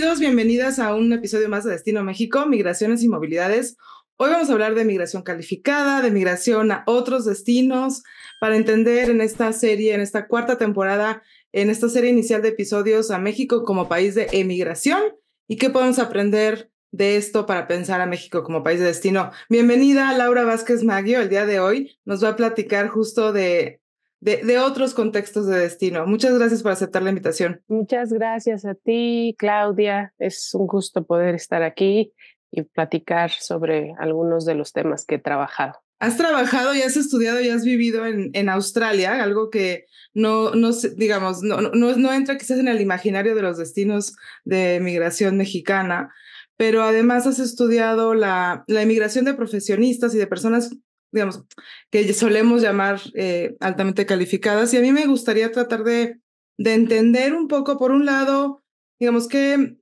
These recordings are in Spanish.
Bienvenidos, bienvenidas a un episodio más de Destino México, Migraciones y Movilidades. Hoy vamos a hablar de migración calificada, de migración a otros destinos, para entender en esta serie, en esta cuarta temporada, en esta serie inicial de episodios a México como país de emigración y qué podemos aprender de esto para pensar a México como país de destino. Bienvenida Laura Vázquez Maggio, el día de hoy nos va a platicar justo de de, otros contextos de destino. Muchas gracias por aceptar la invitación. Muchas gracias a ti, Claudia. Es un gusto poder estar aquí y platicar sobre algunos de los temas que he trabajado. Has trabajado y has estudiado y has vivido en, en Australia, algo que no, no digamos, no, no, entra quizás en el imaginario de los destinos de migración mexicana pero además has estudiado la, la, inmigración de profesionistas y de personas digamos, que solemos llamar eh, altamente calificadas. Y a mí me gustaría tratar de, entender un poco, por un lado, digamos, que,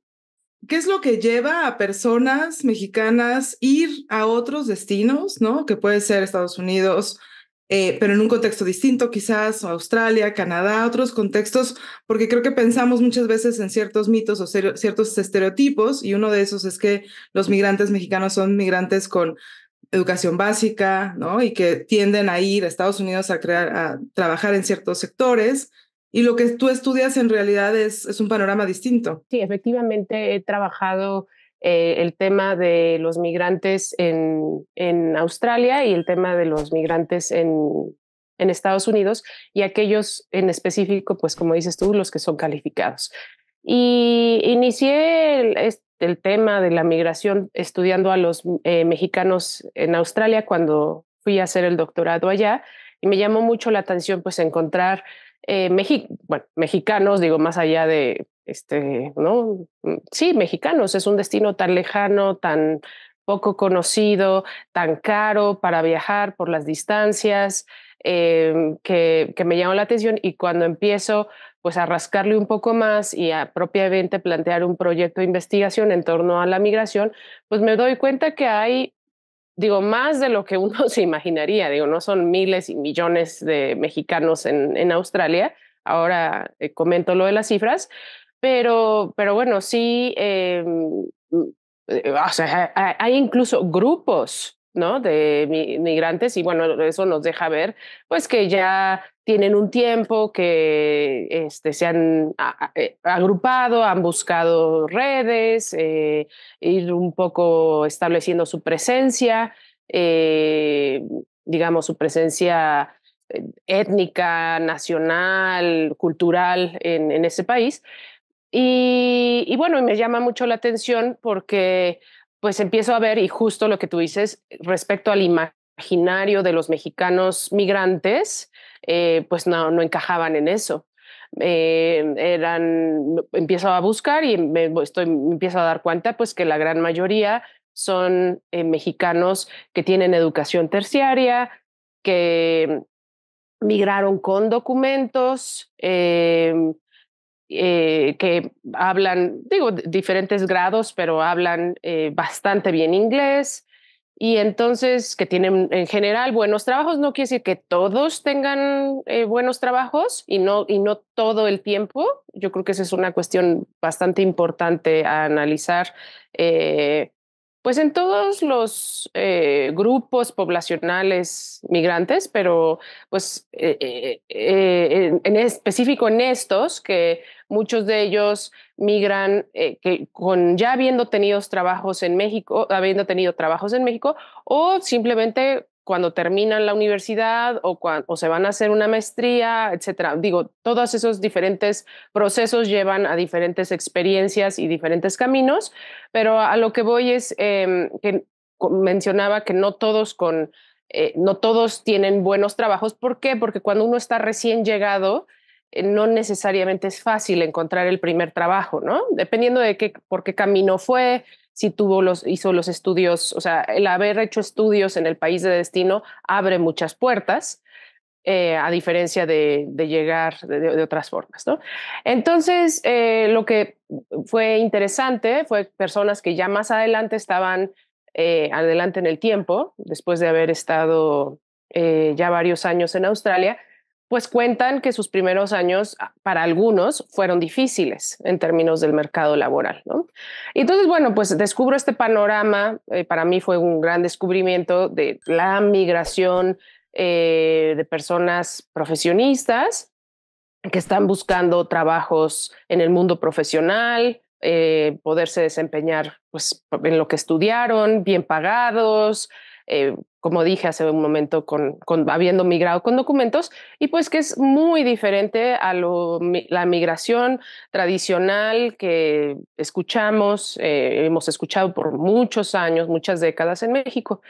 qué es lo que lleva a personas mexicanas ir a otros destinos, ¿no? Que puede ser Estados Unidos, eh, pero en un contexto distinto quizás, Australia, Canadá, otros contextos, porque creo que pensamos muchas veces en ciertos mitos o ciertos estereotipos, y uno de esos es que los migrantes mexicanos son migrantes con educación básica, ¿no? Y que tienden a ir a Estados Unidos a crear, a trabajar en ciertos sectores. Y lo que tú estudias en realidad es, un panorama distinto. Sí, efectivamente he trabajado eh, el tema de los migrantes en, Australia y el tema de los migrantes en, Estados Unidos y aquellos en específico, pues como dices tú, los que son calificados. Y inicié del tema de la migración estudiando a los eh, mexicanos en Australia cuando fui a hacer el doctorado allá y me llamó mucho la atención pues encontrar eh, mexicanos, digo, más allá de, este, ¿no? Mm, sí, mexicanos, es un destino tan lejano, tan poco conocido, tan caro para viajar por las distancias, em, que, que me llamó la atención y cuando empiezo pues a rascarle un poco más y a propiamente plantear un proyecto de investigación en torno a la migración, pues me doy cuenta que hay, digo, más de lo que uno se imaginaría, digo, no son miles y millones de mexicanos en, Australia, ahora eh, comento lo de las cifras, pero, pero bueno, sí, em, eh, hay incluso grupos ¿no? De migrantes y bueno, eso nos deja ver pues que ya tienen un tiempo, que este, se han eh, agrupado, han buscado redes, eh, ir un poco estableciendo su presencia, eh, digamos, su presencia étnica, nacional, cultural en, ese país. Y, y bueno, me llama mucho la atención porque pues empiezo a ver, y justo lo que tú dices, respecto al imaginario de los mexicanos migrantes, eh, pues no, no encajaban en eso. Eh, eran, empiezo a buscar y me, estoy, empiezo a dar cuenta pues que la gran mayoría son eh, mexicanos que tienen educación terciaria, que mm, migraron con documentos, eh, que hablan, digo, diferentes grados, pero hablan eh, bastante bien inglés y entonces que tienen en general buenos trabajos. No quiere decir que todos tengan eh, buenos trabajos y no, y no todo el tiempo. Yo creo que esa es una cuestión bastante importante a analizar. Pues en todos los eh, grupos poblacionales migrantes, pero pues eh, eh, en, específico en estos, que muchos de ellos migran que con ya habiendo tenido trabajos en México, habiendo tenido trabajos en México, o simplemente cuando terminan la universidad o, se van a hacer una maestría, etcétera. Digo, todos esos diferentes procesos llevan a diferentes experiencias y diferentes caminos, pero a lo que voy es em, que mencionaba que no todos con eh, no todos tienen buenos trabajos. ¿Por qué? Porque cuando uno está recién llegado, eh, no necesariamente es fácil encontrar el primer trabajo, ¿no? Dependiendo de qué, por qué camino fue, si tuvo los, hizo los estudios, o sea, el haber hecho estudios en el país de destino abre muchas puertas, eh, a diferencia de, llegar de, otras formas, ¿no? Entonces, eh, lo que fue interesante fue personas que ya más adelante estaban eh, adelante en el tiempo, después de haber estado ya varios años en Australia, pues cuentan que sus primeros años ah, para algunos fueron difíciles en términos del mercado laboral. ¿no? Y entonces, bueno, pues descubro este panorama, eh, para mí fue un gran descubrimiento de la migración eh, de personas profesionistas que están buscando trabajos en el mundo profesional, eh, poderse desempeñar pues, en lo que estudiaron, bien pagados, eh, como dije hace un momento, habiendo migrado con documentos, y pues que es muy diferente a la migración tradicional que escuchamos, eh, hemos escuchado por muchos años, muchas décadas en México.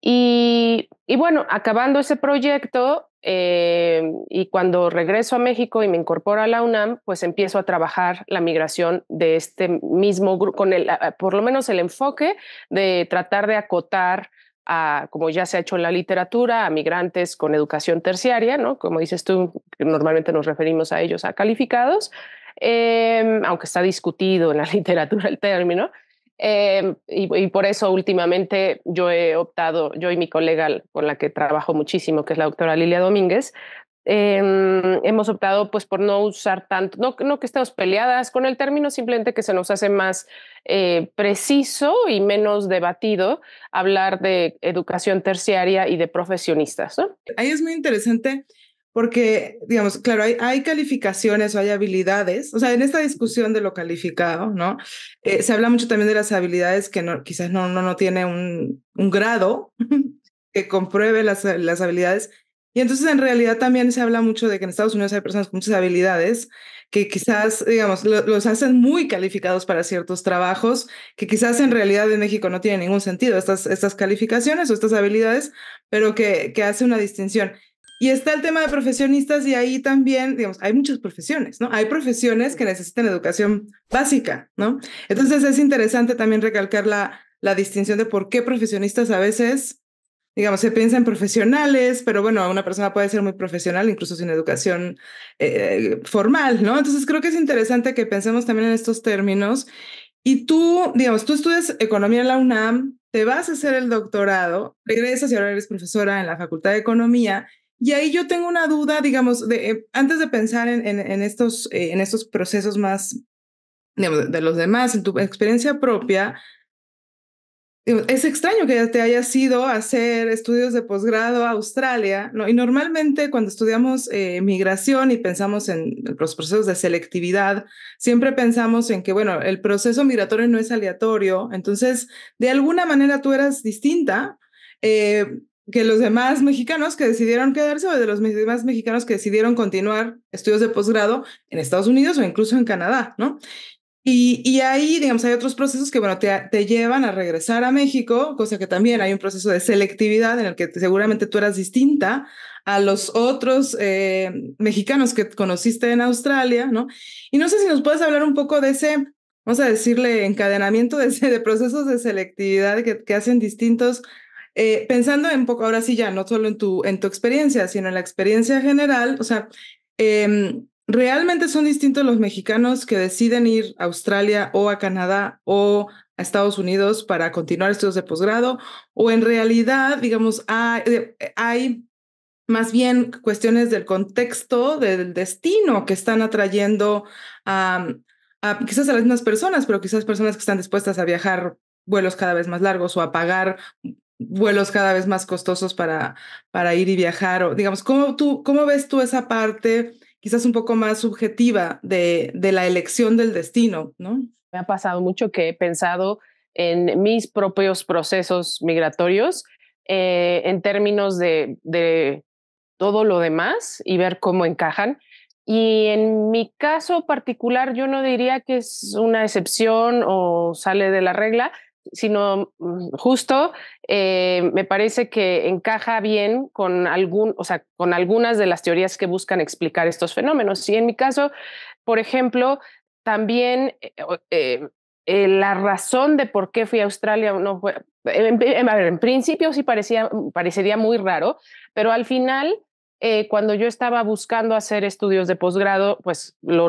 Y, bueno, acabando ese proyecto eh, y cuando regreso a México y me incorporo a la UNAM, pues empiezo a trabajar la migración de este mismo grupo, con el, por lo menos el enfoque de tratar de acotar como ya se ha hecho en la literatura, a migrantes con educación terciaria, ¿no? Como dices tú, normalmente nos referimos a ellos a calificados, em, aunque está discutido en la literatura el término. Em, y, y, por eso últimamente yo he optado, yo y mi colega con la que trabajo muchísimo, que es la doctora Lilia Domínguez, Em, hemos optado pues por no usar tanto, no, no que estemos peleadas con el término, simplemente que se nos hace más eh, preciso y menos debatido hablar de educación terciaria y de profesionistas. Ahí es muy interesante porque, digamos, claro, hay, calificaciones o hay habilidades, o sea, en esta discusión de lo calificado, ¿no? Eh, se habla mucho también de las habilidades que no, quizás no, no, no tiene un, un grado que compruebe las, las habilidades y entonces en realidad también se habla mucho de que en Estados Unidos hay personas con muchas habilidades que quizás, digamos, los hacen muy calificados para ciertos trabajos que quizás en realidad en México no tiene ningún sentido estas, estas calificaciones o estas habilidades, pero que, que hace una distinción. Y está el tema de profesionistas y ahí también, digamos, hay muchas profesiones, ¿no? Hay profesiones que necesitan educación básica, ¿no? Entonces es interesante también recalcar la, la distinción de por qué profesionistas a veces digamos, se piensa en profesionales, pero bueno, una persona puede ser muy profesional incluso sin educación eh, formal, ¿no? Entonces creo que es interesante que pensemos también en estos términos. Y tú, digamos, tú estudias economía en la UNAM, te vas a hacer el doctorado, regresas y ahora eres profesora en la Facultad de Economía. Y ahí yo tengo una duda, digamos, de, eh, antes de pensar en, estos, eh, en estos procesos más digamos, de los demás, en tu experiencia propia, es extraño que te hayas ido a hacer estudios de posgrado a Australia, ¿no? Y normalmente cuando estudiamos eh, migración y pensamos en los procesos de selectividad, siempre pensamos en que, bueno, el proceso migratorio no es aleatorio, entonces, de alguna manera tú eras distinta. Eh, que los demás mexicanos que decidieron quedarse o de los demás mexicanos que decidieron continuar estudios de posgrado en Estados Unidos o incluso en Canadá, ¿no? Y, ahí, digamos, hay otros procesos que, bueno, te, te, llevan a regresar a México, cosa que también hay un proceso de selectividad en el que seguramente tú eras distinta a los otros eh, mexicanos que conociste en Australia, ¿no? Y no sé si nos puedes hablar un poco de ese, vamos a decirle, encadenamiento de, de procesos de selectividad que, que hacen distintos, eh, pensando en poco, ahora sí ya, no solo en tu, en tu experiencia, sino en la experiencia general, o sea, em, realmente son distintos los mexicanos que deciden ir a Australia o a Canadá o a Estados Unidos para continuar estudios de posgrado o en realidad, digamos, eh, hay, más bien cuestiones del contexto, del destino que están atrayendo a, a, quizás a las mismas personas, pero quizás personas que están dispuestas a viajar vuelos cada vez más largos o a pagar vuelos cada vez más costosos para, para ir y viajar. O, digamos, ¿cómo, tú, ¿cómo ves tú esa parte quizás un poco más subjetiva de, la elección del destino, ¿no? Me ha pasado mucho que he pensado en mis propios procesos migratorios eh, en términos de todo lo demás y ver cómo encajan. Y en mi caso particular, yo no diría que es una excepción o sale de la regla, sino mm, justo eh, me parece que encaja bien con, algún, o sea, con algunas de las teorías que buscan explicar estos fenómenos. Y en mi caso, por ejemplo, también eh, eh, la razón de por qué fui a Australia no fue, en, principio sí parecía, mm, parecería muy raro, pero al final... cuando yo estaba buscando hacer estudios de posgrado, pues lo,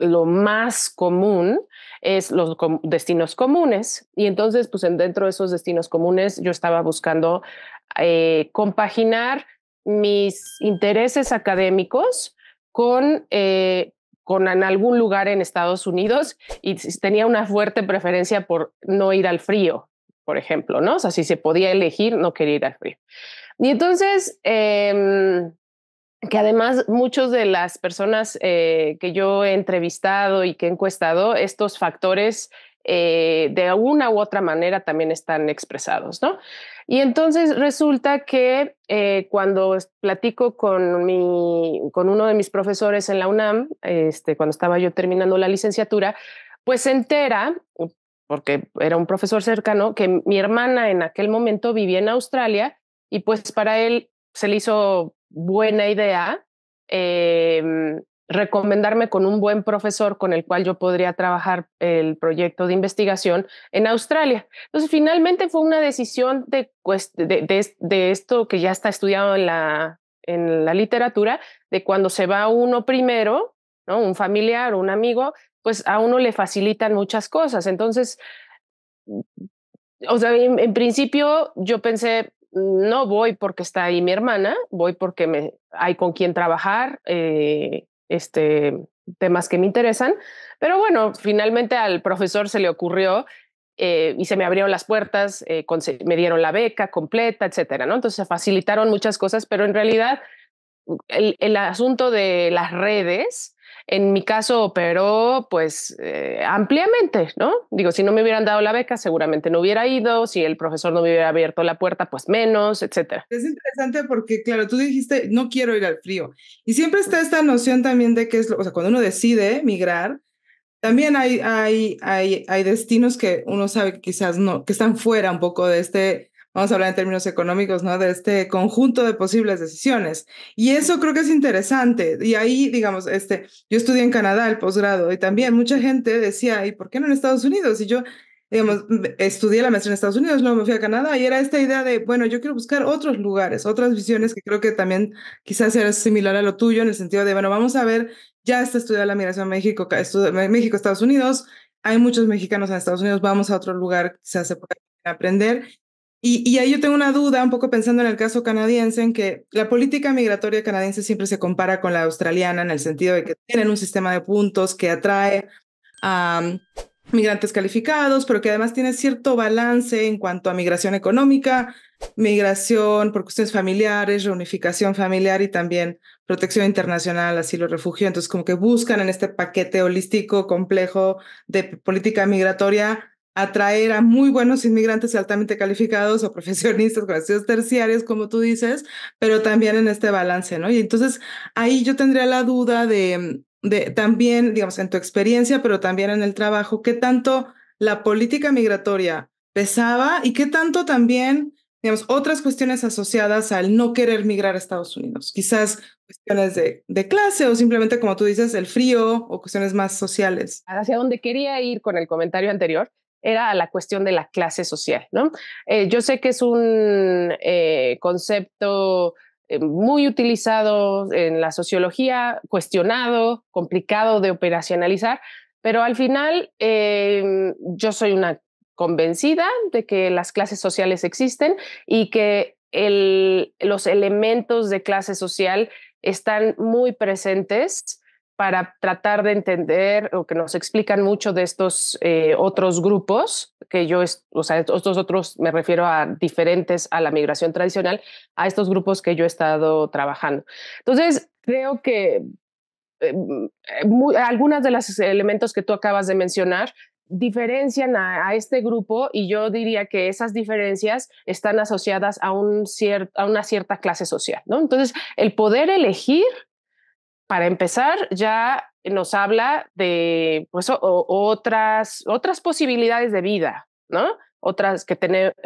lo más común es los destinos comunes. Y entonces, pues dentro de esos destinos comunes, yo estaba buscando eh, compaginar mis intereses académicos con, eh, con en algún lugar en Estados Unidos y tenía una fuerte preferencia por no ir al frío, por ejemplo, ¿no? O sea, si se podía elegir, no quería ir al frío. Y entonces, em, que además muchas de las personas eh, que yo he entrevistado y que he encuestado, estos factores eh, de una u otra manera también están expresados, ¿no? Y entonces resulta que eh, cuando platico con, mi, con uno de mis profesores en la UNAM, este, cuando estaba yo terminando la licenciatura, pues se entera, porque era un profesor cercano, que mi hermana en aquel momento vivía en Australia y pues para él se le hizo buena idea em, recomendarme con un buen profesor con el cual yo podría trabajar el proyecto de investigación en Australia. Entonces, finalmente fue una decisión de, de, esto que ya está estudiado en la, en la literatura, de cuando se va uno primero, ¿no? un familiar o un amigo, pues a uno le facilitan muchas cosas. Entonces, mm, o sea, en principio yo pensé, no voy porque está ahí mi hermana, voy porque hay con quien trabajar, eh, este, temas que me interesan. Pero bueno, finalmente al profesor se le ocurrió eh, y se me abrieron las puertas, eh, me dieron la beca completa, etcétera, ¿no? Entonces se facilitaron muchas cosas, pero en realidad el asunto de las redes en mi caso operó pues eh, ampliamente, ¿no? Digo, si no me hubieran dado la beca, seguramente no hubiera ido, si el profesor no me hubiera abierto la puerta, pues menos, etcétera. Es interesante porque, claro, tú dijiste, no quiero ir al frío. Y siempre está esta noción también de que es, o sea, cuando uno decide migrar, también hay, hay, hay, hay destinos que uno sabe que quizás no, que están fuera un poco de este vamos a hablar en términos económicos, ¿no? De este conjunto de posibles decisiones. Y eso creo que es interesante. Y ahí, digamos, este, yo estudié en Canadá el posgrado y también mucha gente decía, ¿y por qué no en Estados Unidos? Y yo, digamos, estudié la maestría en Estados Unidos, luego me fui a Canadá y era esta idea de, bueno, yo quiero buscar otros lugares, otras visiones que creo que también quizás era similar a lo tuyo en el sentido de, bueno, vamos a ver, ya está estudiada la migración a México, México, Estados Unidos, hay muchos mexicanos en Estados Unidos, vamos a otro lugar, quizás se hace aprender y, ahí yo tengo una duda, un poco pensando en el caso canadiense, en que la política migratoria canadiense siempre se compara con la australiana en el sentido de que tienen un sistema de puntos que atrae a um, migrantes calificados, pero que además tiene cierto balance en cuanto a migración económica, migración por cuestiones familiares, reunificación familiar y también protección internacional, asilo, refugio. Entonces, como que buscan en este paquete holístico, complejo de política migratoria atraer a muy buenos inmigrantes altamente calificados o profesionistas, gracias terciarios, como tú dices, pero también en este balance, ¿no? Y entonces ahí yo tendría la duda de, de también, digamos, en tu experiencia, pero también en el trabajo, qué tanto la política migratoria pesaba y qué tanto también, digamos, otras cuestiones asociadas al no querer migrar a Estados Unidos, quizás cuestiones de, de clase o simplemente, como tú dices, el frío o cuestiones más sociales. Hacia donde quería ir con el comentario anterior era la cuestión de la clase social. Eh, yo sé que es un eh, concepto eh, muy utilizado en la sociología, cuestionado, complicado de operacionalizar, pero al final yo soy una convencida de que las clases sociales existen y que los elementos de clase social están muy presentes para tratar de entender o que nos explican mucho de estos eh, otros grupos, que yo, o sea, estos otros me refiero a diferentes a la migración tradicional, a estos grupos que yo he estado trabajando. Entonces, creo que em, eh, algunas de los elementos que tú acabas de mencionar diferencian a, este grupo y yo diría que esas diferencias están asociadas a, un a una cierta clase social, ¿no? Entonces, el poder elegir para empezar, ya nos habla de pues, otras, otras posibilidades de vida, ¿no? Otras que,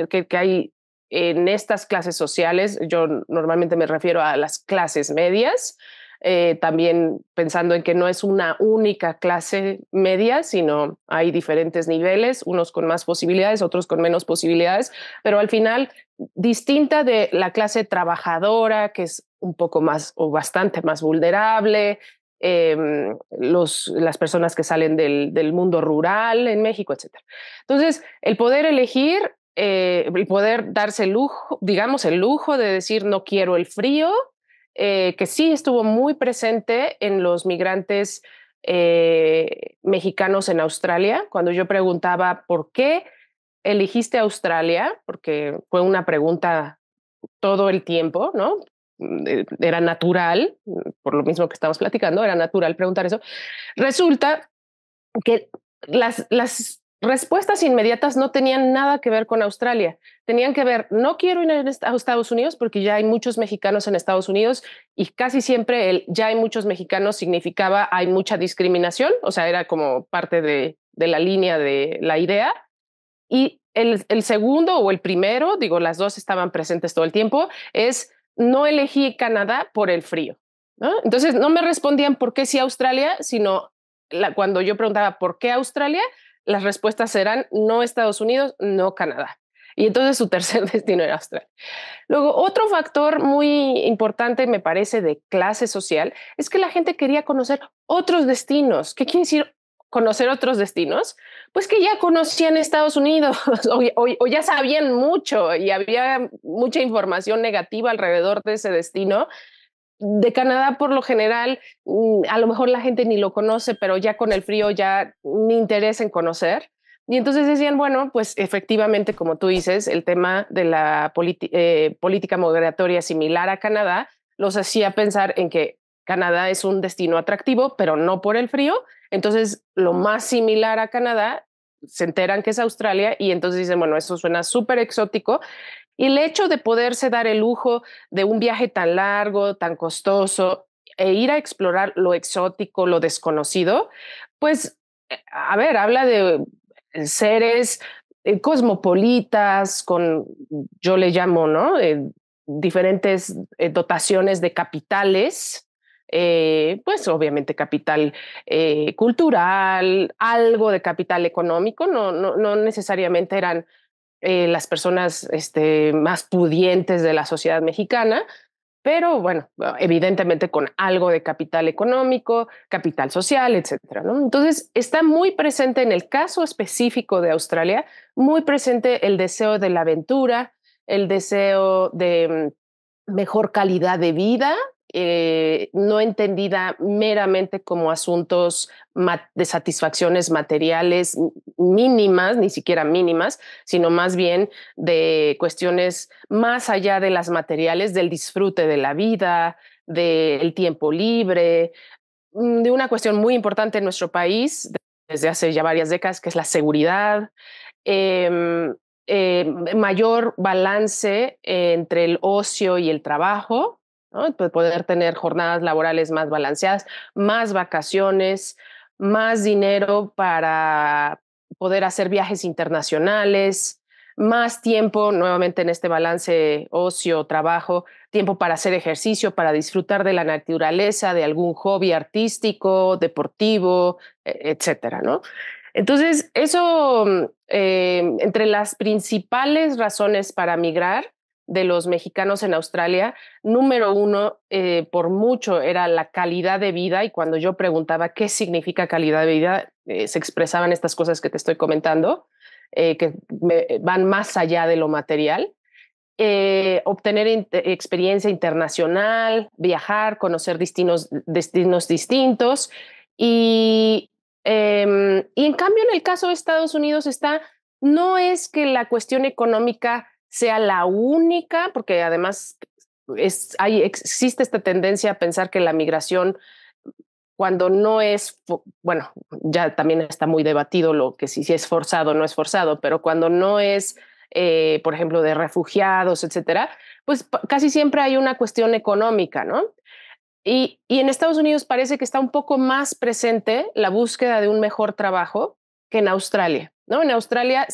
que, hay en estas clases sociales. Yo normalmente me refiero a las clases medias, eh, también pensando en que no es una única clase media, sino hay diferentes niveles, unos con más posibilidades, otros con menos posibilidades, pero al final distinta de la clase trabajadora, que es un poco más o bastante más vulnerable, em, los, las personas que salen del, mundo rural en México, etc. Entonces, el poder elegir, eh, el poder darse el lujo, digamos, el lujo de decir no quiero el frío, eh, que sí estuvo muy presente en los migrantes eh, mexicanos en Australia, cuando yo preguntaba por qué elegiste Australia, porque fue una pregunta todo el tiempo, ¿no? Eh, era natural, por lo mismo que estamos platicando, era natural preguntar eso. Resulta que las, las respuestas inmediatas no tenían nada que ver con Australia. Tenían que ver, no quiero ir a Estados Unidos porque ya hay muchos mexicanos en Estados Unidos y casi siempre el ya hay muchos mexicanos significaba hay mucha discriminación, o sea, era como parte de, la línea de la idea. Y el, el segundo o el primero, digo, las dos estaban presentes todo el tiempo, es no elegí Canadá por el frío. ¿no? Entonces, no me respondían por qué sí Australia, sino cuando yo preguntaba por qué Australia, las respuestas eran no Estados Unidos, no Canadá. Y entonces su tercer destino era Australia. Luego, otro factor muy importante, me parece, de clase social, es que la gente quería conocer otros destinos. ¿Qué quiere decir conocer otros destinos, pues que ya conocían Estados Unidos o, ya sabían mucho y había mucha información negativa alrededor de ese destino. De Canadá, por lo general, mm, a lo mejor la gente ni lo conoce, pero ya con el frío ya ni interés en conocer. Y entonces decían, bueno, pues efectivamente, como tú dices, el tema de la eh, política migratoria similar a Canadá los hacía pensar en que Canadá es un destino atractivo, pero no por el frío. Entonces, lo más similar a Canadá, se enteran que es Australia y entonces dicen, bueno, eso suena súper exótico. Y el hecho de poderse dar el lujo de un viaje tan largo, tan costoso, e ir a explorar lo exótico, lo desconocido, pues, eh, a ver, habla de eh, seres eh, cosmopolitas, con, yo le llamo, ¿no? diferentes dotaciones de capitales eh, pues obviamente capital eh, cultural, algo de capital económico, no, no, necesariamente eran eh, las personas este, más pudientes de la sociedad mexicana, pero bueno, evidentemente con algo de capital económico, capital social, etcétera. Entonces, está muy presente en el caso específico de Australia, muy presente el deseo de la aventura, el deseo de mm, mejor calidad de vida, eh, no entendida meramente como asuntos de satisfacciones materiales mínimas, ni siquiera mínimas, sino más bien de cuestiones más allá de las materiales, del disfrute de la vida, del tiempo libre, mm, de una cuestión muy importante en nuestro país desde hace ya varias décadas, que es la seguridad. Em, eh, mayor balance entre el ocio y el trabajo, pues, poder tener jornadas laborales más balanceadas, más vacaciones, más dinero para poder hacer viajes internacionales, más tiempo, nuevamente en este balance ocio, trabajo, tiempo para hacer ejercicio, para disfrutar de la naturaleza, de algún hobby artístico, deportivo, e-, etcétera, ¿no? Entonces, eso, mm, eh, entre las principales razones para migrar, de los mexicanos en Australia, número uno, eh, por mucho, era la calidad de vida y cuando yo preguntaba qué significa calidad de vida, eh, se expresaban estas cosas que te estoy comentando, eh, que van más allá de lo material. obtener experiencia internacional, viajar, conocer destinos, destinos distintos y, em, y en cambio en el caso de Estados Unidos está, no es que la cuestión económica sea la única, porque además es, existe esta tendencia a pensar que la migración cuando no es, bueno, ya también está muy debatido lo que si, es forzado o no es forzado, pero cuando no es, eh, por ejemplo, de refugiados, etcétera, pues casi siempre hay una cuestión económica, ¿no? Y, y, en Estados Unidos parece que está un poco más presente la búsqueda de un mejor trabajo que en Australia, ¿no? En Australia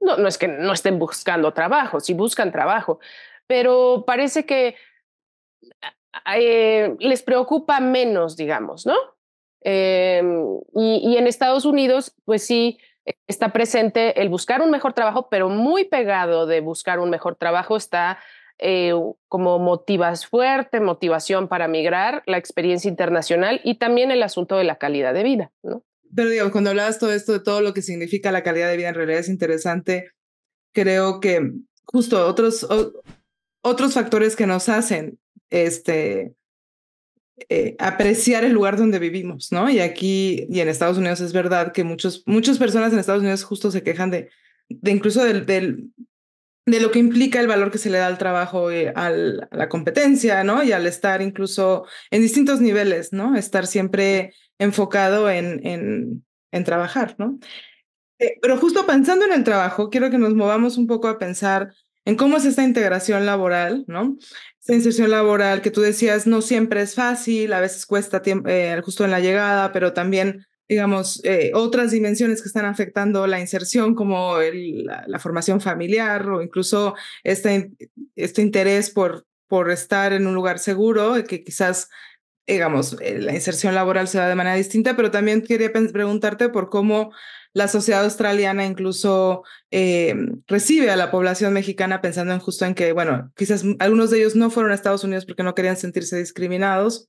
no, no es que no estén buscando trabajo, sí buscan trabajo, pero parece que eh, les preocupa menos, digamos, ¿no? Em, y, en Estados Unidos, pues sí, e, está presente el buscar un mejor trabajo, pero muy pegado de buscar un mejor trabajo está eh, como motivas fuerte, motivación para migrar, la experiencia internacional y también el asunto de la calidad de vida, ¿no? Pero digo cuando hablabas todo esto de todo lo que significa la calidad de vida, en realidad es interesante. Creo que justo otros, otros factores que nos hacen este, eh, apreciar el lugar donde vivimos, ¿no? Y aquí y en Estados Unidos es verdad que muchos, muchas personas en Estados Unidos justo se quejan de, de incluso del, de lo que implica el valor que se le da al trabajo, y eh, a la competencia, ¿no? Y al estar incluso en distintos niveles, ¿no? Estar siempre enfocado en, en, trabajar, ¿no? Eh, pero justo pensando en el trabajo, quiero que nos movamos un poco a pensar en cómo es esta integración laboral, ¿no? Esta inserción laboral que tú decías no siempre es fácil, a veces cuesta tiempo, eh, justo en la llegada, pero también digamos, eh, otras dimensiones que están afectando la inserción, como la, formación familiar o incluso este, este interés por, por estar en un lugar seguro, que quizás digamos, eh, la inserción laboral se da de manera distinta, pero también quería preguntarte por cómo la sociedad australiana incluso eh, recibe a la población mexicana pensando en justo en que, bueno, quizás algunos de ellos no fueron a Estados Unidos porque no querían sentirse discriminados.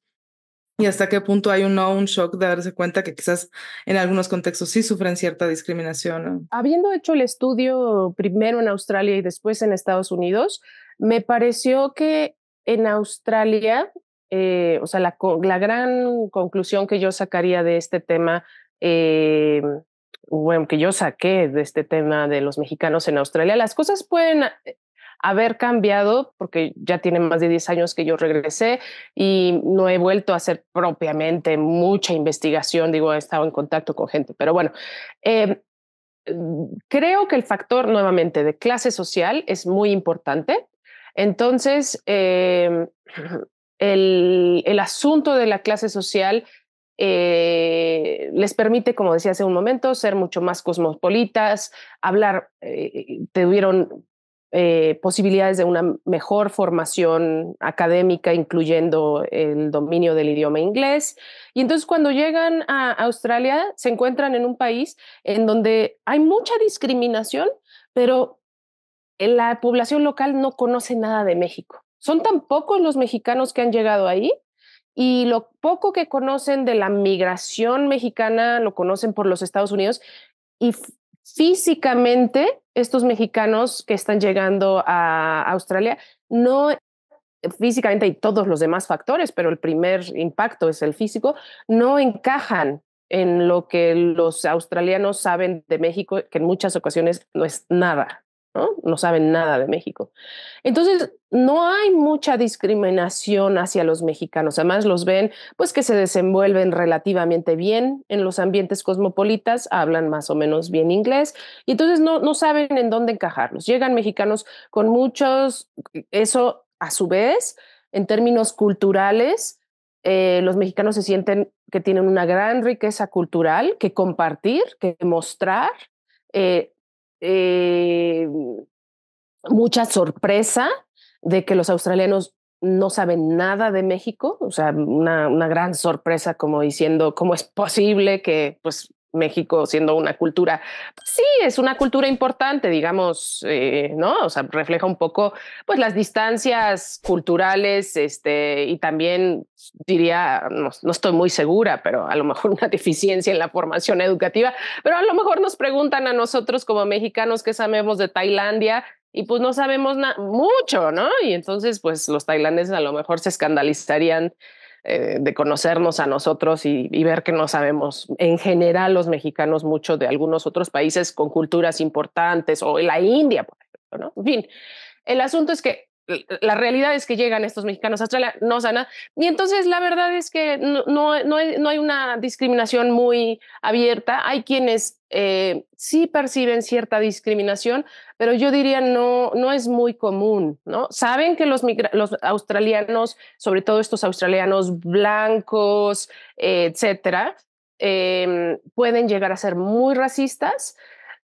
Y hasta qué punto hay un, no, un shock de darse cuenta que quizás en algunos contextos sí sufren cierta discriminación. Habiendo hecho el estudio primero en Australia y después en Estados Unidos, me pareció que en Australia eh, o sea, la, gran conclusión que yo sacaría de este tema, eh, bueno, que yo saqué de este tema de los mexicanos en Australia, las cosas pueden eh, haber cambiado porque ya tiene más de 10 años que yo regresé y no he vuelto a hacer propiamente mucha investigación, digo, he estado en contacto con gente, pero bueno, em, creo que el factor nuevamente de clase social es muy importante. Entonces, em, el, asunto de la clase social eh, les permite, como decía hace un momento, ser mucho más cosmopolitas, hablar, eh, tuvieron eh, posibilidades de una mejor formación académica, incluyendo el dominio del idioma inglés. Y entonces cuando llegan a Australia, se encuentran en un país en donde hay mucha discriminación, pero la población local no conoce nada de México. Son tan pocos los mexicanos que han llegado ahí y lo poco que conocen de la migración mexicana lo conocen por los Estados Unidos y físicamente estos mexicanos que están llegando a Australia no físicamente hay todos los demás factores, pero el primer impacto es el físico, no encajan en lo que los australianos saben de México, que en muchas ocasiones no es nada. ¿no? saben nada de México. Entonces, no hay mucha discriminación hacia los mexicanos. Además, los ven, pues que se desenvuelven relativamente bien en los ambientes cosmopolitas, hablan más o menos bien inglés, y entonces no, no saben en dónde encajarlos. Llegan mexicanos con muchos, e, eso a su vez, en términos culturales, eh, los mexicanos se sienten que tienen una gran riqueza cultural que compartir, que mostrar. Eh, eh, mucha sorpresa de que los australianos no saben nada de México, o sea, una, una gran sorpresa como diciendo cómo es posible que pues México siendo una cultura, sí, es una cultura importante, digamos, eh, ¿no? O sea, refleja un poco pues las distancias culturales, este, y también diría, no, no, estoy muy segura, pero a lo mejor una deficiencia en la formación educativa, pero a lo mejor nos preguntan a nosotros como mexicanos qué sabemos de Tailandia. Y pues no sabemos mucho, ¿no? Y entonces, pues los tailandeses a lo mejor se escandalizarían eh, de conocernos a nosotros y, y, ver que no sabemos en general los mexicanos mucho de algunos otros países con culturas importantes o la India, por ejemplo, ¿no? En fin, el asunto es que la realidad es que llegan estos mexicanos a Australia, no sana. Y entonces la verdad es que no, hay, una discriminación muy abierta. Hay quienes eh, sí perciben cierta discriminación, pero yo diría no, no es muy común, ¿no? Saben que los, los australianos, sobre todo estos australianos blancos, etc., eh, etcétera, em, pueden llegar a ser muy racistas,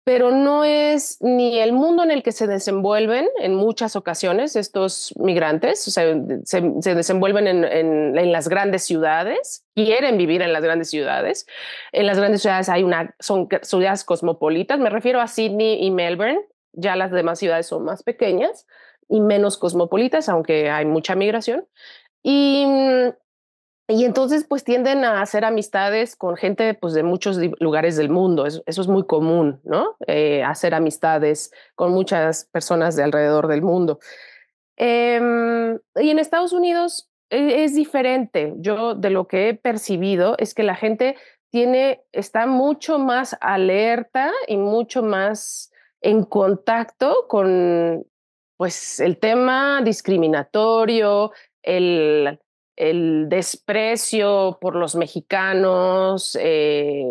pero no es ni el mundo en el que se desenvuelven en muchas ocasiones estos migrantes, o sea, se, desenvuelven en, en, las grandes ciudades, quieren vivir en las grandes ciudades. En las grandes ciudades hay una, son ciudades cosmopolitas, me refiero a Sydney y Melbourne, ya las demás ciudades son más pequeñas y menos cosmopolitas, aunque hay mucha migración. Y mm, y entonces pues tienden a hacer amistades con gente pues de muchos lugares del mundo, eso, es muy común, ¿no? Eh, hacer amistades con muchas personas de alrededor del mundo. Em, y en Estados Unidos es, eh, es, diferente, yo de lo que he percibido es que la gente tiene, está mucho más alerta y mucho más en contacto con pues el tema discriminatorio, el el desprecio por los mexicanos, eh,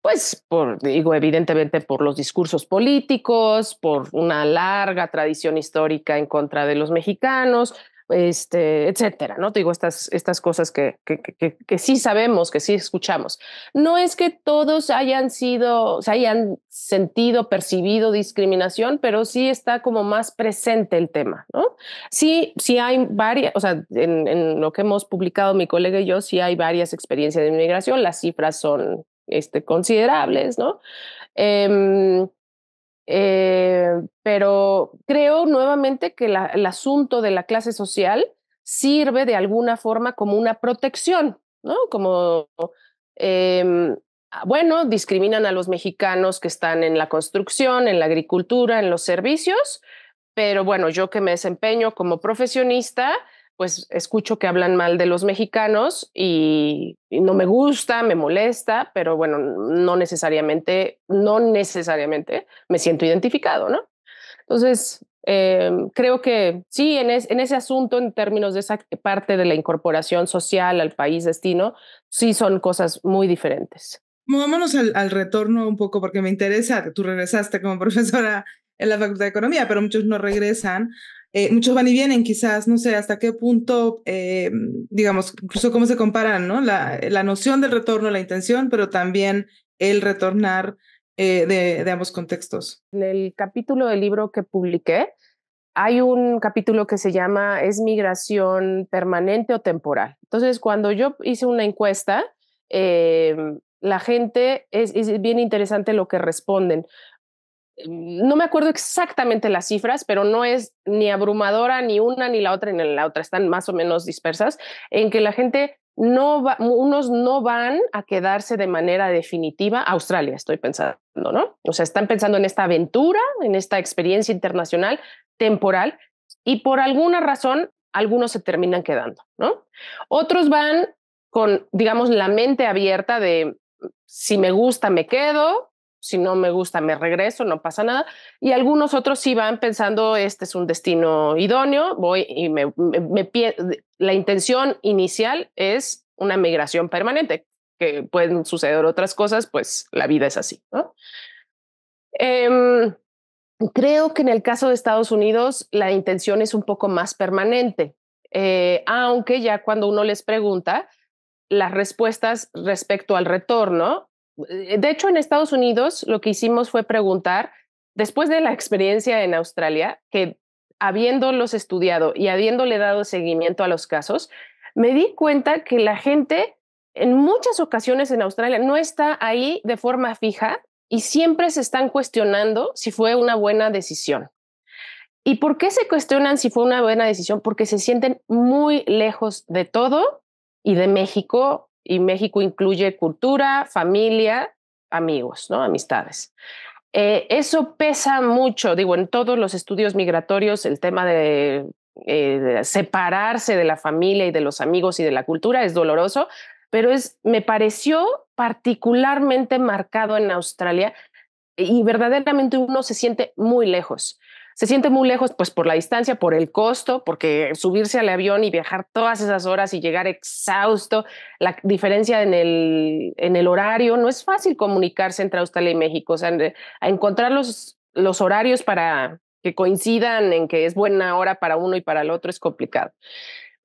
pues por, digo, evidentemente por los discursos políticos, por una larga tradición histórica en contra de los mexicanos, este, etcétera, ¿no? Te digo estas, estas cosas que, que, sí sabemos, que sí escuchamos. No es que todos hayan sido, se hayan sentido, percibido discriminación, pero sí está como más presente el tema, ¿no? Sí, sí hay varias, o sea, en, lo que hemos publicado mi colega y yo, sí hay varias experiencias de inmigración, las cifras son este, considerables, ¿no? Em, eh, pero creo nuevamente que el asunto de la clase social sirve de alguna forma como una protección, ¿no? Como, em, ah, bueno, discriminan a los mexicanos que están en la construcción, en la agricultura, en los servicios, pero bueno, yo que me desempeño como profesionista, pues escucho que hablan mal de los mexicanos y, no me gusta, me molesta, pero bueno, no necesariamente, no necesariamente me siento identificado, ¿no? Entonces, em, creo que sí, en, en, ese asunto, en términos de esa parte de la incorporación social al país destino, sí son cosas muy diferentes. Vámonos al, al retorno un poco porque me interesa, tú regresaste como profesora en la Facultad de Economía, pero muchos no regresan eh, muchos van y vienen, quizás, no sé hasta qué punto, eh, digamos, incluso cómo se comparan, ¿no? La, la, noción del retorno, la intención, pero también el retornar eh, de, de, ambos contextos. En el capítulo del libro que publiqué, hay un capítulo que se llama ¿Es migración permanente o temporal? Entonces, cuando yo hice una encuesta, la gente, es, es bien interesante lo que responden no me acuerdo exactamente las cifras, pero no es ni abrumadora ni una ni la otra ni la otra, están más o menos dispersas, en que la gente no unos no van a quedarse de manera definitiva a Australia, estoy pensando, ¿no? O sea, están pensando en esta aventura, en esta experiencia internacional temporal y por alguna razón algunos se terminan quedando, ¿no? Otros van con, digamos, la mente abierta de si me gusta, me quedo, si no me gusta me regreso, no pasa nada. Y algunos otros sí van pensando, este es un destino idóneo, voy y me, me, la intención inicial es una migración permanente, que pueden suceder otras cosas, pues la vida es así. Em, creo que en el caso de Estados Unidos la intención es un poco más permanente, eh, aunque ya cuando uno les pregunta, las respuestas respecto al retorno eh, de hecho, en Estados Unidos lo que hicimos fue preguntar, después de la experiencia en Australia, que habiéndolos estudiado y habiéndole dado seguimiento a los casos, me di cuenta que la gente en muchas ocasiones en Australia no está ahí de forma fija y siempre se están cuestionando si fue una buena decisión. ¿Y por qué se cuestionan si fue una buena decisión? Porque se sienten muy lejos de todo y de México y México incluye cultura, familia, amigos, ¿no? Amistades. Eh, eso pesa mucho, digo, en todos los estudios migratorios, el tema de, eh, de, separarse de la familia y de los amigos y de la cultura es doloroso, pero es, me pareció particularmente marcado en Australia y verdaderamente uno se siente muy lejos. Se siente muy lejos, pues por la distancia, por el costo, porque subirse al avión y viajar todas esas horas y llegar exhausto, la diferencia en el, en el horario, no es fácil comunicarse entre Australia y México, o sea, a encontrar los, los horarios para que coincidan en que es buena hora para uno y para el otro es complicado.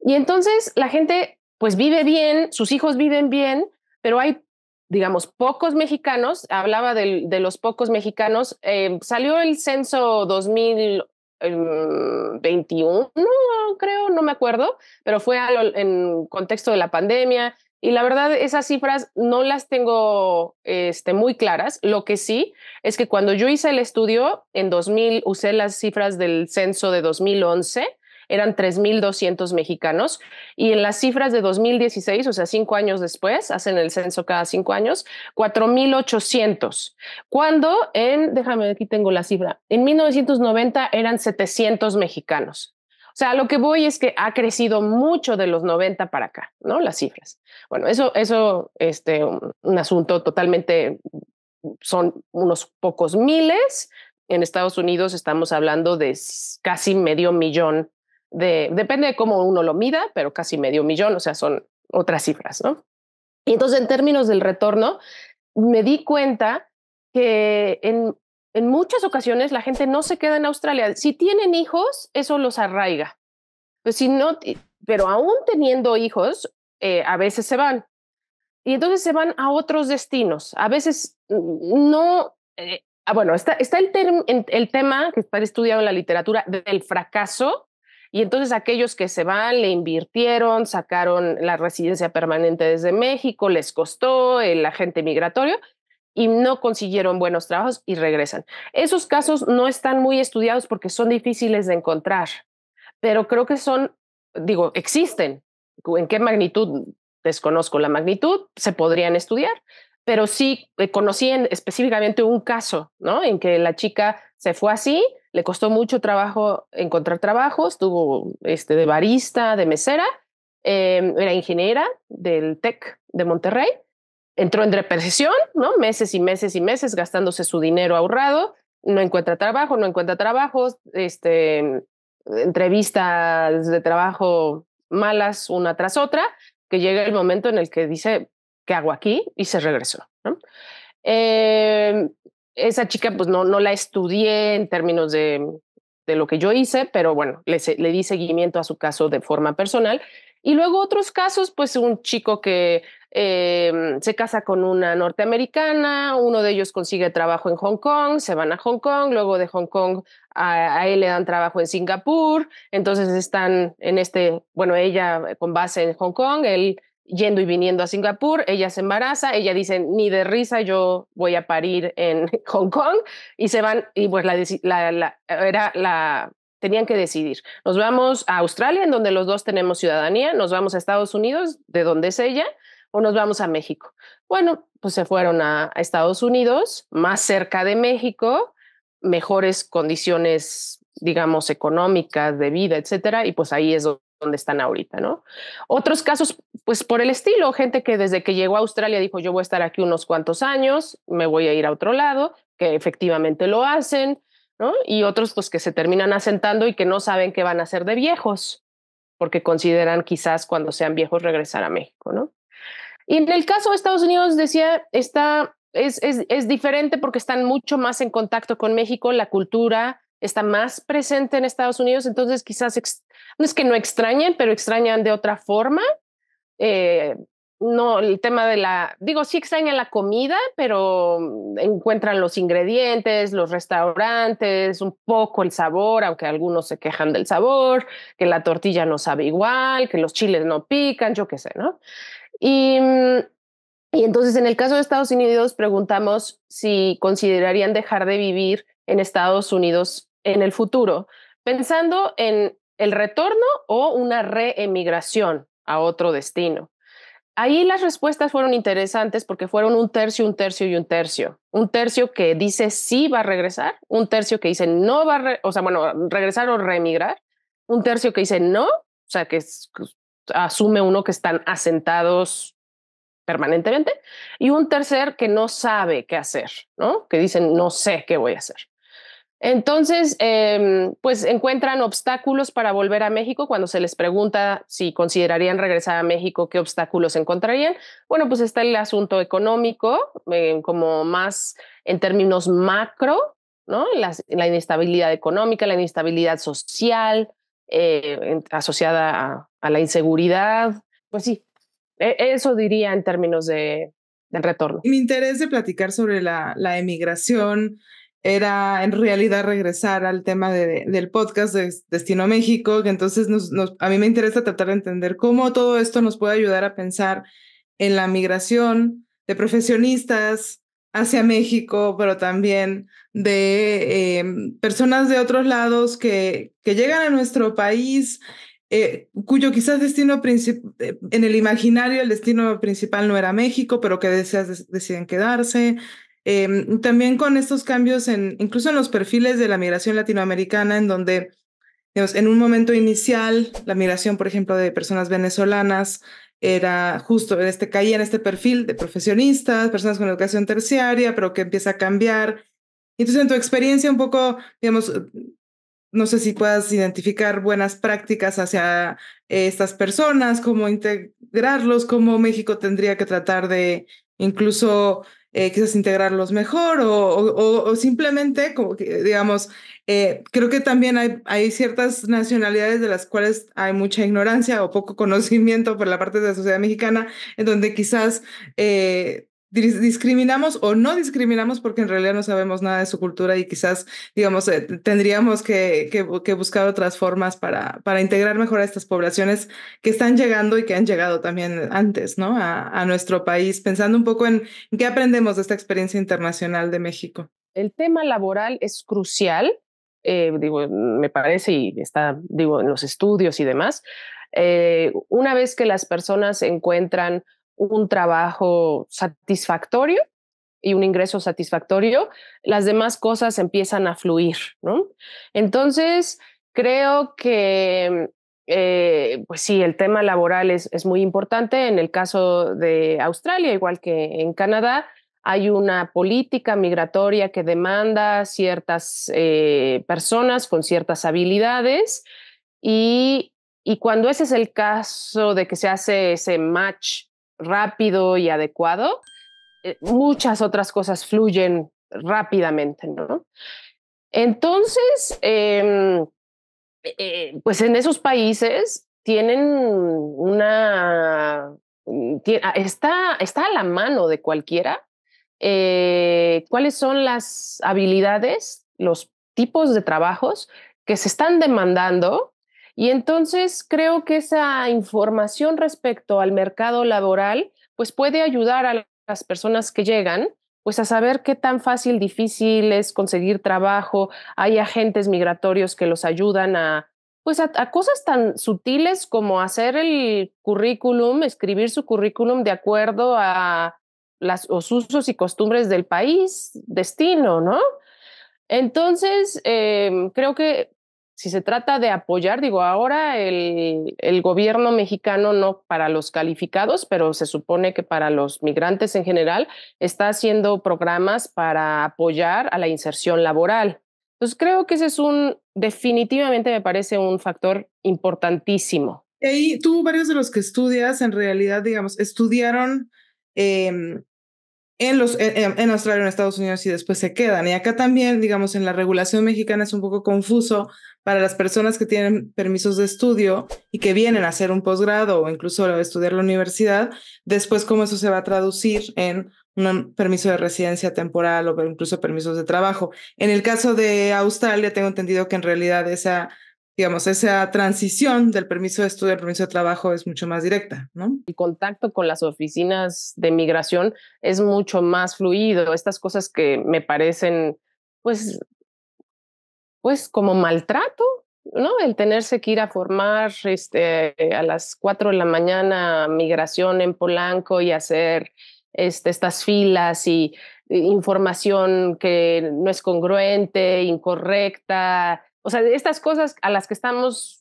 Y entonces la gente pues vive bien, sus hijos viven bien, pero hay digamos, pocos mexicanos, hablaba de, los pocos mexicanos, eh, salió el censo 2021, em, creo, no me acuerdo, pero fue en contexto de la pandemia y la verdad esas cifras no las tengo este, muy claras. Lo que sí es que cuando yo hice el estudio en 2000, usé las cifras del censo de 2011 eran 3.200 mexicanos. Y en las cifras de 2016, o sea, cinco años después, hacen el censo cada cinco años, 4.800. Cuando en, déjame, aquí tengo la cifra, en 1990 eran 700 mexicanos. O sea, lo que voy es que ha crecido mucho de los 90 para acá, ¿no? Las cifras. Bueno, eso, eso, este, un asunto totalmente, son unos pocos miles. En Estados Unidos estamos hablando de casi medio millón depende de cómo uno lo mida, pero casi medio millón, o sea, son otras cifras, ¿no? Y entonces, en términos del retorno, me di cuenta que en, en muchas ocasiones la gente no se queda en Australia. Si tienen hijos, eso los arraiga. Pues si no, pero aún teniendo hijos, eh, a veces se van. Y entonces se van a otros destinos. A veces mm, no... Eh, ah, bueno, está, está el, el tema que está estudiado en la literatura del fracaso y entonces aquellos que se van le invirtieron, sacaron la residencia permanente desde México, les costó el agente migratorio y no consiguieron buenos trabajos y regresan. Esos casos no están muy estudiados porque son difíciles de encontrar, pero creo que son, digo, existen. ¿En qué magnitud? Desconozco la magnitud, se podrían estudiar, pero sí eh, conocí específicamente un caso, ¿no? En que la chica se fue así, le costó mucho trabajo encontrar trabajo, estuvo este, de barista, de mesera, em, era ingeniera del TEC de Monterrey, entró en depresión, ¿no? Meses y meses y meses gastándose su dinero ahorrado, no encuentra trabajo, no encuentra trabajo, este, entrevistas de trabajo malas una tras otra, que llega el momento en el que dice, ¿qué hago aquí? Y se regresó. ¿no? Eh, esa chica pues no, no la estudié en términos de, de lo que yo hice, pero bueno, le, le di seguimiento a su caso de forma personal. Y luego otros casos, pues un chico que em, se casa con una norteamericana, uno de ellos consigue trabajo en Hong Kong, se van a Hong Kong, luego de Hong Kong a, él le dan trabajo en Singapur, entonces están en este, bueno, ella eh, con base en Hong Kong, él yendo y viniendo a Singapur, ella se embaraza, ella dice, ni de risa, yo voy a parir en Hong Kong, y se van, y pues la, la, la, era la, tenían que decidir. Nos vamos a Australia, en donde los dos tenemos ciudadanía, nos vamos a Estados Unidos, de donde es ella, o nos vamos a México. Bueno, pues se fueron a, Estados Unidos, más cerca de México, mejores condiciones digamos, económicas, de vida, etcétera, y pues ahí es donde, donde están ahorita, ¿no? Otros casos, pues por el estilo, gente que desde que llegó a Australia dijo, yo voy a estar aquí unos cuantos años, me voy a ir a otro lado, que efectivamente lo hacen, ¿no? Y otros, pues que se terminan asentando y que no saben qué van a hacer de viejos, porque consideran quizás cuando sean viejos regresar a México, ¿no? Y en el caso de Estados Unidos, decía, está, es, es, es diferente porque están mucho más en contacto con México, la cultura, está más presente en Estados Unidos, entonces quizás no es que no extrañen, pero extrañan de otra forma. Eh, no, el tema de la, digo, sí extrañan la comida, pero encuentran los ingredientes, los restaurantes, un poco el sabor, aunque algunos se quejan del sabor, que la tortilla no sabe igual, que los chiles no pican, yo qué sé, ¿no? Y, y entonces en el caso de Estados Unidos preguntamos si considerarían dejar de vivir en Estados Unidos en el futuro, pensando en el retorno o una reemigración a otro destino. Ahí las respuestas fueron interesantes porque fueron un tercio, un tercio y un tercio. Un tercio que dice sí va a regresar, un tercio que dice no va a, o sea, bueno, regresar o reemigrar, un tercio que dice no, o sea, que asume uno que están asentados permanentemente, y un tercer que no sabe qué hacer, ¿no? Que dicen no sé qué voy a hacer. Entonces, em, pues encuentran obstáculos para volver a México cuando se les pregunta si considerarían regresar a México, qué obstáculos encontrarían. Bueno, pues está el asunto económico, em, como más en términos macro, ¿no? La, inestabilidad económica, la inestabilidad social eh, asociada a, la inseguridad. Pues sí, e, eso diría en términos de, retorno. Mi interés de platicar sobre la, la emigración era en realidad regresar al tema de, del podcast de Destino México, que entonces a mí me interesa tratar de entender cómo todo esto nos puede ayudar a pensar en la migración de profesionistas hacia México, pero también de em, personas de otros lados que, que llegan a nuestro país, eh, cuyo quizás destino principal, eh, en el imaginario el destino principal no era México, pero que deciden quedarse, Em, también con estos cambios, en, incluso en los perfiles de la migración latinoamericana, en donde en un momento inicial, la migración, por ejemplo, de personas venezolanas era justo, este, caía en este perfil de profesionistas, personas con educación terciaria, pero que empieza a cambiar. Entonces, en tu experiencia, un poco, digamos, no sé si puedas identificar buenas prácticas hacia estas personas, cómo integrarlos, cómo México tendría que tratar de incluso eh, quizás integrarlos mejor o, o, simplemente, como que, digamos, eh, creo que también hay, hay ciertas nacionalidades de las cuales hay mucha ignorancia o poco conocimiento por la parte de la sociedad mexicana, en donde quizás eh, discriminamos o no discriminamos porque en realidad no sabemos nada de su cultura y quizás, digamos, eh, tendríamos que, buscar otras formas para, para integrar mejor a estas poblaciones que están llegando y que han llegado también antes, ¿no? A, nuestro país, pensando un poco en qué aprendemos de esta experiencia internacional de México. El tema laboral es crucial, eh, digo, me parece, y está, digo, en los estudios y demás. Eh, una vez que las personas encuentran un trabajo satisfactorio y un ingreso satisfactorio, las demás cosas empiezan a fluir, Entonces, creo que, eh, pues sí, el tema laboral es, muy importante. En el caso de Australia, igual que en Canadá, hay una política migratoria que demanda ciertas eh, personas con ciertas habilidades y, y, cuando ese es el caso de que se hace ese match rápido y adecuado, eh, muchas otras cosas fluyen rápidamente, ¿no? Entonces, em, eh, pues en esos países tienen una, mm, ah, está, está a la mano de cualquiera eh, cuáles son las habilidades, los tipos de trabajos que se están demandando y entonces creo que esa información respecto al mercado laboral, pues puede ayudar a las personas que llegan, pues a saber qué tan fácil, difícil es conseguir trabajo. Hay agentes migratorios que los ayudan a, pues a, cosas tan sutiles como hacer el currículum, escribir su currículum de acuerdo a los usos y costumbres del país, destino, ¿no? Entonces, em, creo que si se trata de apoyar, digo, ahora el, el, gobierno mexicano, no para los calificados, pero se supone que para los migrantes en general, está haciendo programas para apoyar a la inserción laboral. Entonces, creo que ese es un, definitivamente me parece un factor importantísimo. Y tú, varios de los que estudias, en realidad, digamos, estudiaron em, en, los, en, en, Australia, en Estados Unidos y después se quedan. Y acá también, digamos, en la regulación mexicana es un poco confuso para las personas que tienen permisos de estudio y que vienen a hacer un posgrado o incluso a estudiar la universidad, después cómo eso se va a traducir en un permiso de residencia temporal o incluso permisos de trabajo. En el caso de Australia, tengo entendido que en realidad esa, digamos, esa transición del permiso de estudio al permiso de trabajo es mucho más directa, ¿no? El contacto con las oficinas de migración es mucho más fluido. Estas cosas que me parecen, pues, pues como maltrato, ¿no? El tenerse que ir a formar este, a las 4 de la mañana migración en Polanco y hacer este, estas filas y información que no es congruente, incorrecta, o sea, estas cosas a las que estamos,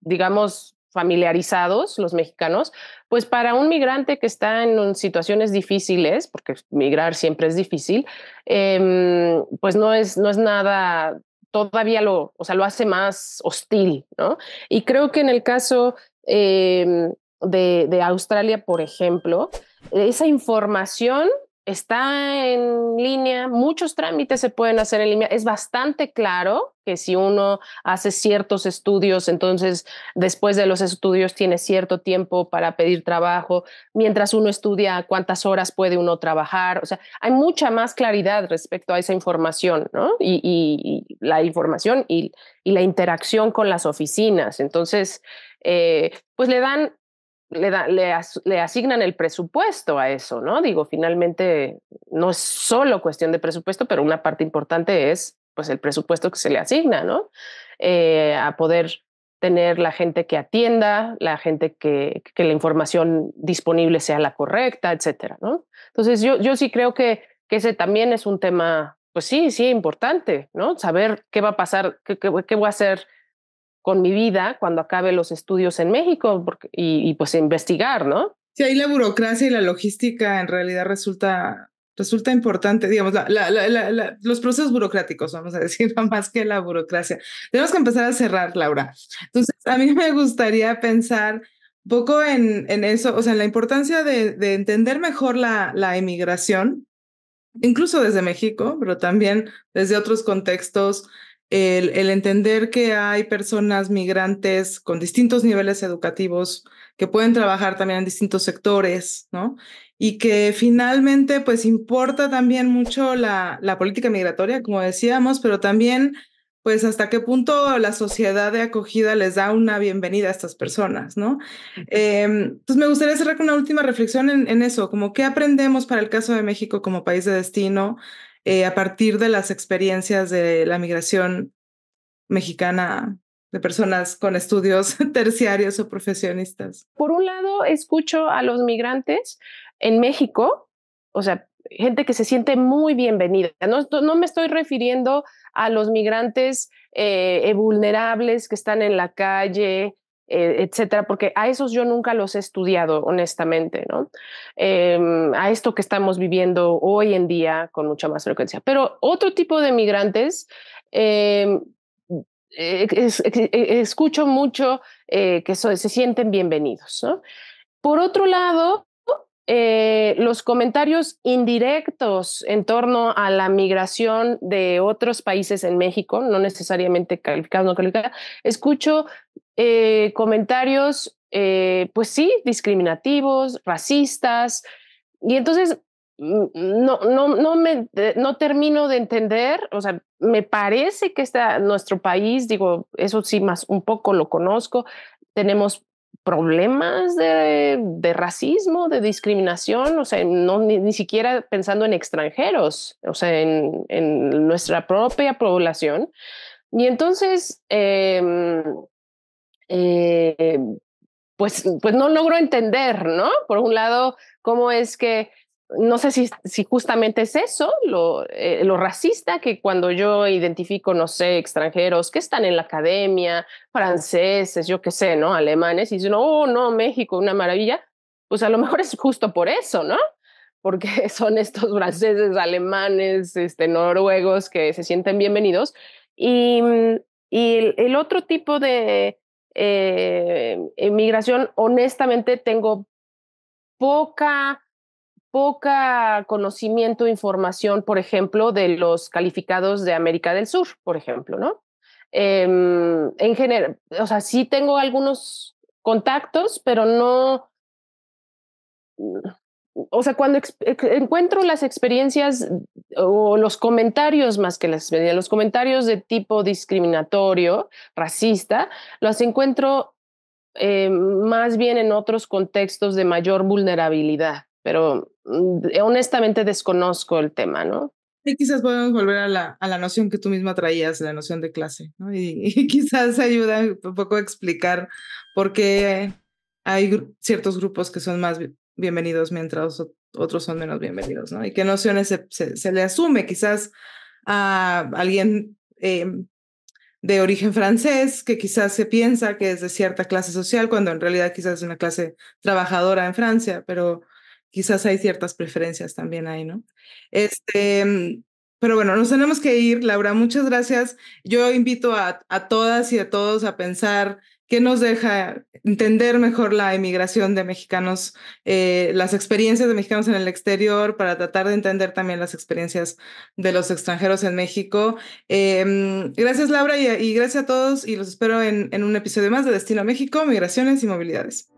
digamos, familiarizados los mexicanos, pues para un migrante que está en situaciones difíciles, porque migrar siempre es difícil, em, pues no es, no es nada todavía lo, o sea, lo hace más hostil, ¿no? Y creo que en el caso em, de, de, Australia, por ejemplo, esa información está en línea, muchos trámites se pueden hacer en línea. Es bastante claro que si uno hace ciertos estudios, entonces después de los estudios tiene cierto tiempo para pedir trabajo, mientras uno estudia cuántas horas puede uno trabajar. O sea, hay mucha más claridad respecto a esa información, ¿no? Y, la información y, la interacción con las oficinas. Entonces, eh, pues le dan le, asignan el presupuesto a eso, ¿no? Digo, finalmente no es solo cuestión de presupuesto, pero una parte importante es pues el presupuesto que se le asigna, ¿no? Eh, a poder tener la gente que atienda, la gente que, la información disponible sea la correcta, etcétera, ¿no? Entonces yo, yo sí creo que, que ese también es un tema, pues sí, sí, importante, ¿no? Saber qué va a pasar, qué, qué, qué a hacer con mi vida cuando acabe los estudios en México y, pues investigar, ¿no? Sí, ahí la burocracia y la logística en realidad resulta, resulta importante, digamos, los procesos burocráticos, vamos a decir, más que la burocracia. Tenemos que empezar a cerrar, Laura. Entonces, a mí me gustaría pensar un poco en, en eso, o sea, en la importancia de, entender mejor la, la emigración, incluso desde México, pero también desde otros contextos el, entender que hay personas migrantes con distintos niveles educativos que pueden trabajar también en distintos sectores, ¿no? Y que finalmente, pues, importa también mucho la, política migratoria, como decíamos, pero también, pues, hasta qué punto la sociedad de acogida les da una bienvenida a estas personas, ¿no? entonces, em, pues, me gustaría cerrar con una última reflexión en, en eso, como qué aprendemos para el caso de México como país de destino, eh, a partir de las experiencias de la migración mexicana de personas con estudios terciarios o profesionistas? Por un lado, escucho a los migrantes en México, o sea, gente que se siente muy bienvenida. No, no me estoy refiriendo a los migrantes eh, eh, vulnerables que están en la calle, eh, etcétera, porque a esos yo nunca los he estudiado, honestamente, ¿no? Em, a esto que estamos viviendo hoy en día con mucha más frecuencia. Pero otro tipo de migrantes, em, eh, eh, escucho mucho que se sienten bienvenidos, ¿no? Por otro lado, eh, los comentarios indirectos en torno a la migración de otros países en México, no necesariamente calificados, no calificados, escucho eh, comentarios, eh, pues sí, discriminativos, racistas, y entonces mm, no, no, no, me, no termino de entender, o sea, me parece que está nuestro país, digo, eso sí, más un poco lo conozco, tenemos problemas de, de, racismo, de discriminación, o sea, no, ni, siquiera pensando en extranjeros, o sea, en, nuestra propia población. Y entonces, em, eh, pues, pues no logro entender, ¿no? Por un lado, cómo es que no sé si, si, justamente es eso, lo, eh, lo, racista, que cuando yo identifico, no sé, extranjeros que están en la academia, franceses, yo qué sé, ¿no? Alemanes, y dicen, oh, no, México, una maravilla, pues a lo mejor es justo por eso, ¿no? Porque son estos franceses, alemanes, este, noruegos que se sienten bienvenidos. Y, y el, otro tipo de eh, inmigración, honestamente, tengo poca poca conocimiento, información, por ejemplo, de los calificados de América del Sur, por ejemplo, ¿no? Em, en general, o sea, sí tengo algunos contactos, pero no, o sea, cuando encuentro las experiencias o los comentarios más que las experiencias, los comentarios de tipo discriminatorio, racista, los encuentro eh, más bien en otros contextos de mayor vulnerabilidad pero mm, honestamente desconozco el tema, ¿no? Y quizás podemos volver a la, a la noción que tú misma traías, la noción de clase, ¿no? Y, quizás ayuda un poco a explicar por qué hay ciertos grupos que son más bienvenidos mientras otros son menos bienvenidos, ¿no? Y qué nociones se, se, le asume quizás a alguien em, de origen francés que quizás se piensa que es de cierta clase social cuando en realidad quizás es una clase trabajadora en Francia, pero quizás hay ciertas preferencias también ahí, ¿no? Este, mm, pero bueno, nos tenemos que ir, Laura, muchas gracias. Yo invito a, todas y a todos a pensar qué nos deja entender mejor la emigración de mexicanos, eh, las experiencias de mexicanos en el exterior, para tratar de entender también las experiencias de los extranjeros en México. Eh, mm, gracias, Laura, y, gracias a todos, y los espero en, en un episodio más de Destino México, Migraciones y Movilidades.